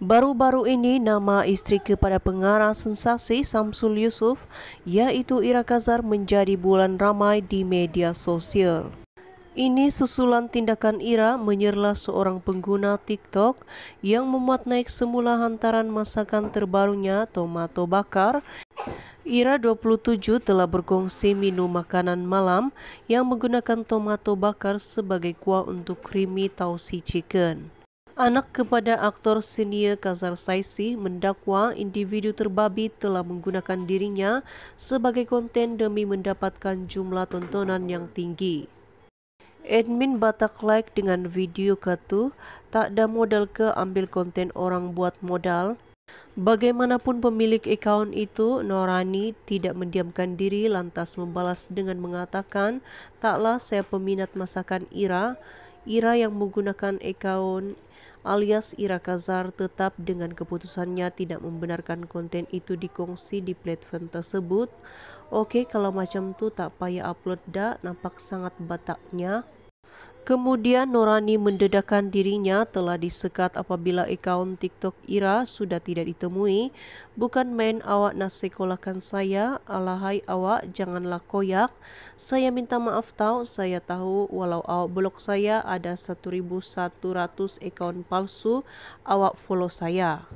Baru-baru ini nama istri kepada pengarah sensasi Samsul Yusuf yaitu Ira Kazar menjadi bulan ramai di media sosial. Ini susulan tindakan Ira menyerlah seorang pengguna TikTok yang memuat naik semula hantaran masakan terbarunya tomato bakar. Ira 27 telah berkongsi minum makanan malam yang menggunakan tomato bakar sebagai kuah untuk creamy tausi chicken. Anak kepada aktor senior Kazar Saisi mendakwa individu terbabit telah menggunakan dirinya sebagai konten demi mendapatkan jumlah tontonan yang tinggi. Admin Batak like dengan video katu, tak ada modal ke ambil konten orang buat modal. Bagaimanapun pemilik akaun itu, Norani tidak mendiamkan diri lantas membalas dengan mengatakan, taklah saya peminat masakan Ira. Ira yang menggunakan akaun alias Ira Kazar tetap dengan keputusannya tidak membenarkan konten itu dikongsi di platform tersebut. Oke, kalau macam tuh tak payah upload dah, nampak sangat bataknya. Kemudian Norani mendedahkan dirinya telah disekat apabila akaun TikTok Ira sudah tidak ditemui. Bukan main awak nasekolakan saya, alahai awak janganlah koyak. Saya minta maaf tau, saya tahu walau awak blok saya ada 1100 akaun palsu, awak follow saya.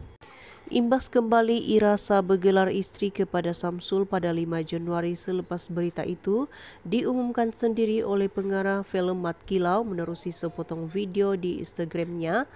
imbas kembali Irasa bergelar isteri kepada Samsul pada 5 Januari selepas berita itu diumumkan sendiri oleh pengarah filem Mat Kilau menerusi sepotong video di Instagramnya.